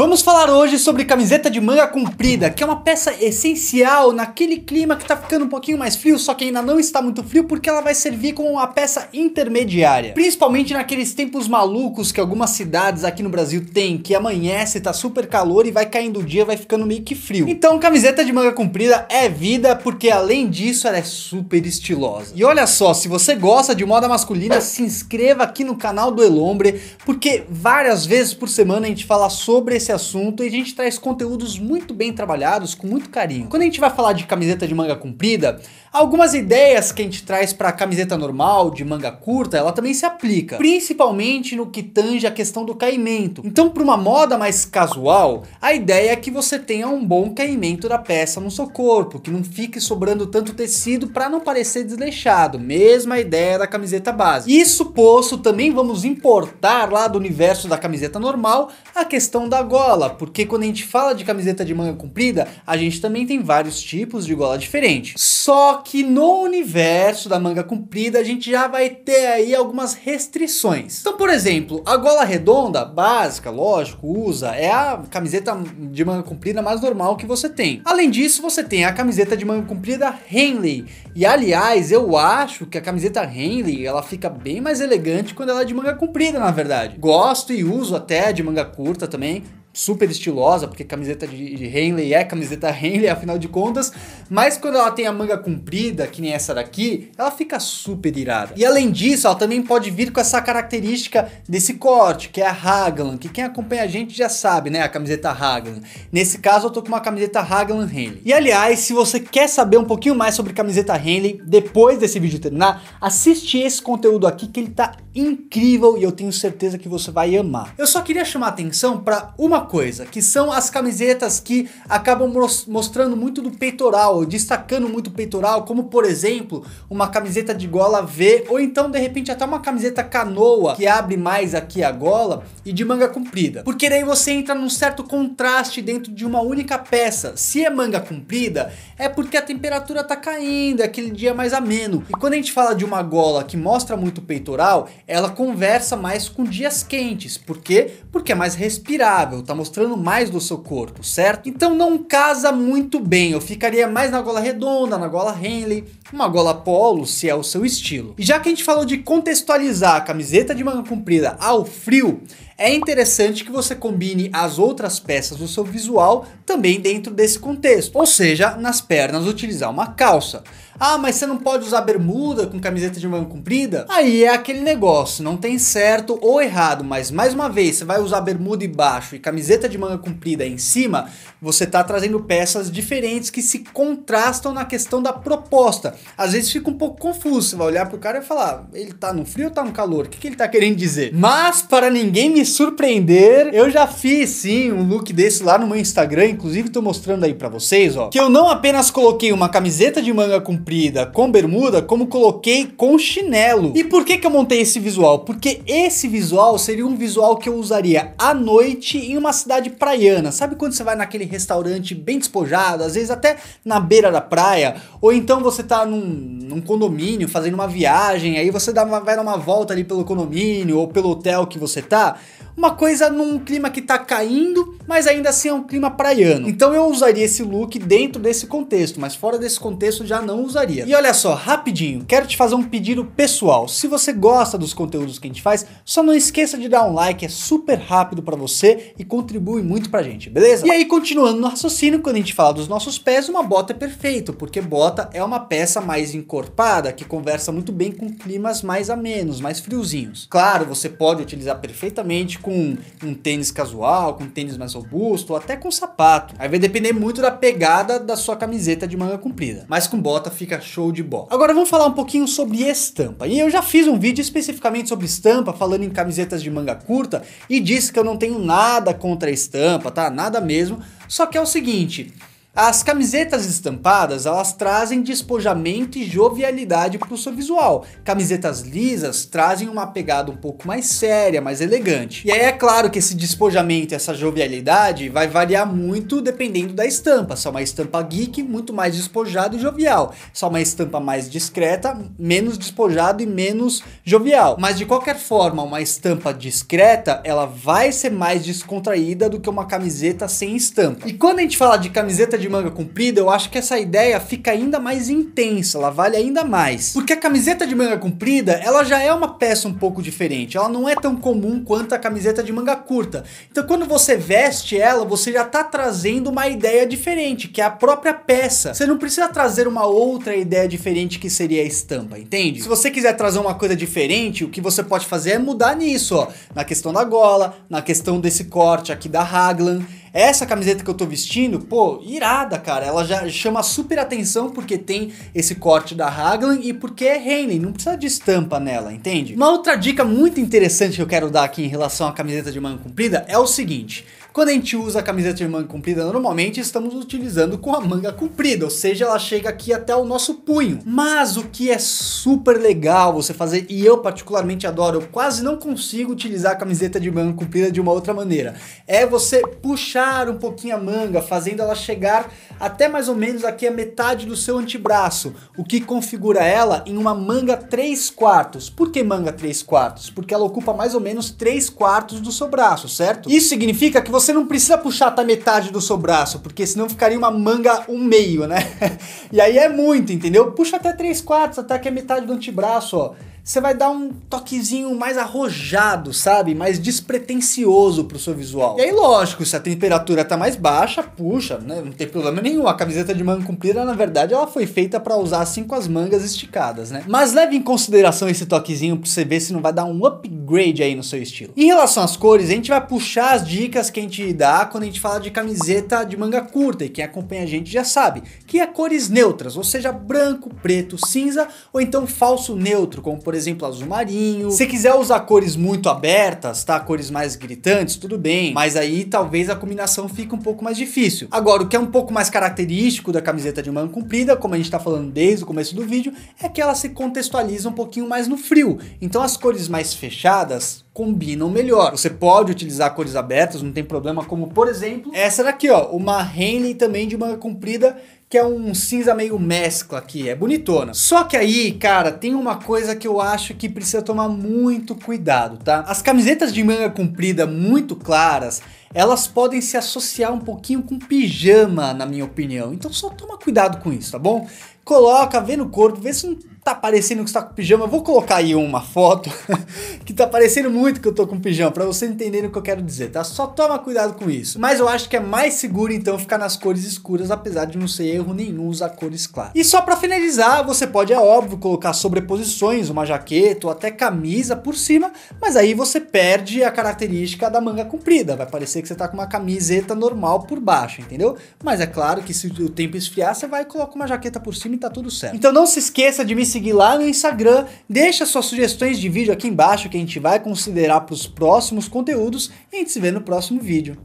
Vamos falar hoje sobre camiseta de manga comprida, que é uma peça essencial naquele clima que tá ficando um pouquinho mais frio, só que ainda não está muito frio, porque ela vai servir como uma peça intermediária. Principalmente naqueles tempos malucos que algumas cidades aqui no Brasil têm, que amanhece, tá super calor e vai caindo o dia, vai ficando meio que frio. Então camiseta de manga comprida é vida, porque além disso ela é super estilosa. E olha só, se você gosta de moda masculina, se inscreva aqui no canal do Elombre, porque várias vezes por semana a gente fala sobre esse assunto e a gente traz conteúdos muito bem trabalhados, com muito carinho. Quando a gente vai falar de camiseta de manga comprida, algumas ideias que a gente traz para camiseta normal, de manga curta, ela também se aplica, principalmente no que tange a questão do caimento. Então, para uma moda mais casual, a ideia é que você tenha um bom caimento da peça no seu corpo, que não fique sobrando tanto tecido para não parecer desleixado. Mesma ideia da camiseta base. Isso posto, também vamos importar lá do universo da camiseta normal a questão da gola, porque quando a gente fala de camiseta de manga comprida, a gente também tem vários tipos de gola diferente. Só que no universo da manga comprida, a gente já vai ter aí algumas restrições. Então, por exemplo, a gola redonda, básica, lógico, usa, é a camiseta de manga comprida mais normal que você tem. Além disso, você tem a camiseta de manga comprida Henley. E aliás, eu acho que a camiseta Henley, ela fica bem mais elegante quando ela é de manga comprida, na verdade. Gosto e uso até de manga curta também, super estilosa, porque camiseta de, de Henley é camiseta Henley, afinal de contas, mas quando ela tem a manga comprida, que nem essa daqui, ela fica super irada. E além disso, ela também pode vir com essa característica desse corte, que é a Raglan, que quem acompanha a gente já sabe, né, a camiseta Raglan. Nesse caso, eu tô com uma camiseta Raglan Henley. E aliás, se você quer saber um pouquinho mais sobre camiseta Henley, depois desse vídeo terminar, assiste esse conteúdo aqui que ele tá incrível e eu tenho certeza que você vai amar. Eu só queria chamar atenção para uma coisa, que são as camisetas que acabam mostrando muito do peitoral, destacando muito o peitoral, como por exemplo, uma camiseta de gola V, ou então de repente até uma camiseta canoa, que abre mais aqui a gola, e de manga comprida. Porque daí você entra num certo contraste dentro de uma única peça. Se é manga comprida, é porque a temperatura tá caindo, é aquele dia mais ameno. E quando a gente fala de uma gola que mostra muito o peitoral, ela conversa mais com dias quentes. Por quê? Porque é mais respirável, tá? tá mostrando mais do seu corpo, certo? Então não casa muito bem. Eu ficaria mais na gola redonda, na gola Henley, uma gola polo, se é o seu estilo. E já que a gente falou de contextualizar a camiseta de manga comprida ao frio, é interessante que você combine as outras peças do seu visual também dentro desse contexto, ou seja, nas pernas utilizar uma calça. Ah, mas você não pode usar bermuda com camiseta de manga comprida? Aí é aquele negócio, não tem certo ou errado, mas mais uma vez, você vai usar bermuda embaixo e camiseta de manga comprida em cima, você está trazendo peças diferentes que se contrastam na questão da proposta. Às vezes fica um pouco confuso, você vai olhar pro cara e falar, ele tá no frio ou tá no calor? O que, que ele tá querendo dizer? Mas para ninguém me surpreender, eu já fiz sim um look desse lá no meu Instagram, inclusive tô mostrando aí para vocês, ó, que eu não apenas coloquei uma camiseta de manga comprida com bermuda, como coloquei com chinelo. E por que que eu montei esse visual? Porque esse visual seria um visual que eu usaria à noite em uma cidade praiana. Sabe quando você vai naquele restaurante bem despojado, às vezes até na beira da praia, ou então você tá num, num condomínio fazendo uma viagem, aí você dá uma, vai dar uma volta ali pelo condomínio ou pelo hotel que você tá, uma coisa num clima que tá caindo, mas ainda assim é um clima praiano. Então eu usaria esse look dentro desse contexto, mas fora desse contexto já não usaria. E olha só, rapidinho, quero te fazer um pedido pessoal. Se você gosta dos conteúdos que a gente faz, só não esqueça de dar um like, é super rápido para você e contribui muito pra gente, beleza? E aí, continuando no raciocínio, quando a gente fala dos nossos pés, uma bota é perfeito, porque bota é uma peça mais encorpada, que conversa muito bem com climas mais amenos, mais friozinhos. Claro, você pode utilizar perfeitamente com um tênis casual, com um tênis mais robusto, ou até com sapato. Aí vai depender muito da pegada da sua camiseta de manga comprida. Mas com bota fica show de bola. Agora vamos falar um pouquinho sobre estampa. E eu já fiz um vídeo especificamente sobre estampa, falando em camisetas de manga curta, e disse que eu não tenho nada contra a estampa, tá? Nada mesmo. Só que é o seguinte, as camisetas estampadas, elas trazem despojamento e jovialidade para o seu visual. Camisetas lisas trazem uma pegada um pouco mais séria, mais elegante. E aí é claro que esse despojamento, essa jovialidade vai variar muito dependendo da estampa. Se é uma estampa geek, muito mais despojado e jovial. Se é uma estampa mais discreta, menos despojado e menos jovial. Mas de qualquer forma, uma estampa discreta, ela vai ser mais descontraída do que uma camiseta sem estampa. E quando a gente fala de camiseta de manga comprida, eu acho que essa ideia fica ainda mais intensa, ela vale ainda mais. Porque a camiseta de manga comprida, ela já é uma peça um pouco diferente, ela não é tão comum quanto a camiseta de manga curta. Então quando você veste ela, você já tá trazendo uma ideia diferente, que é a própria peça. Você não precisa trazer uma outra ideia diferente que seria a estampa, entende? Se você quiser trazer uma coisa diferente, o que você pode fazer é mudar nisso, ó, na questão da gola, na questão desse corte aqui da Raglan. Essa camiseta que eu tô vestindo, pô, irada, cara. Ela já chama super atenção porque tem esse corte da Raglan e porque é Henley, não precisa de estampa nela, entende? Uma outra dica muito interessante que eu quero dar aqui em relação à camiseta de manga comprida é o seguinte. Quando a gente usa a camiseta de manga comprida, normalmente estamos utilizando com a manga comprida, ou seja, ela chega aqui até o nosso punho. Mas o que é super legal você fazer, e eu particularmente adoro, eu quase não consigo utilizar a camiseta de manga comprida de uma outra maneira, é você puxar um pouquinho a manga, fazendo ela chegar até mais ou menos aqui a metade do seu antebraço, o que configura ela em uma manga 3 quartos. Por que manga 3 quartos? Porque ela ocupa mais ou menos 3 quartos do seu braço, certo? Isso significa que você você não precisa puxar até metade do seu braço, porque senão ficaria uma manga um meio, né? E aí é muito, entendeu? Puxa até 3 quartos, até que é metade do antebraço, ó você vai dar um toquezinho mais arrojado, sabe? Mais despretensioso pro seu visual. E aí, lógico, se a temperatura tá mais baixa, puxa, né? não tem problema nenhum. A camiseta de manga comprida, na verdade, ela foi feita para usar assim com as mangas esticadas, né? Mas leve em consideração esse toquezinho pra você ver se não vai dar um upgrade aí no seu estilo. Em relação às cores, a gente vai puxar as dicas que a gente dá quando a gente fala de camiseta de manga curta, e quem acompanha a gente já sabe, que é cores neutras, ou seja, branco, preto, cinza, ou então falso neutro, como por por exemplo, azul marinho. Se quiser usar cores muito abertas, tá? Cores mais gritantes, tudo bem. Mas aí talvez a combinação fique um pouco mais difícil. Agora, o que é um pouco mais característico da camiseta de manga comprida, como a gente tá falando desde o começo do vídeo, é que ela se contextualiza um pouquinho mais no frio. Então as cores mais fechadas combinam melhor. Você pode utilizar cores abertas, não tem problema, como por exemplo, essa daqui, ó, uma Henley também de manga comprida que é um cinza meio mescla aqui, é bonitona. Só que aí, cara, tem uma coisa que eu acho que precisa tomar muito cuidado, tá? As camisetas de manga comprida muito claras, elas podem se associar um pouquinho com pijama, na minha opinião. Então só toma cuidado com isso, tá bom? Coloca, vê no corpo, vê se não tá parecendo que você tá com pijama. Eu vou colocar aí uma foto que tá parecendo muito que eu tô com pijama, para você entender o que eu quero dizer, tá? Só toma cuidado com isso. Mas eu acho que é mais seguro então ficar nas cores escuras, apesar de não ser erro nenhum usar cores claras. E só para finalizar, você pode, é óbvio, colocar sobreposições, uma jaqueta ou até camisa por cima, mas aí você perde a característica da manga comprida. Vai parecer que você tá com uma camiseta normal por baixo, entendeu? Mas é claro que se o tempo esfriar, você vai colocar uma jaqueta por cima tá tudo certo. Então não se esqueça de me seguir lá no Instagram, deixa suas sugestões de vídeo aqui embaixo que a gente vai considerar para os próximos conteúdos e a gente se vê no próximo vídeo.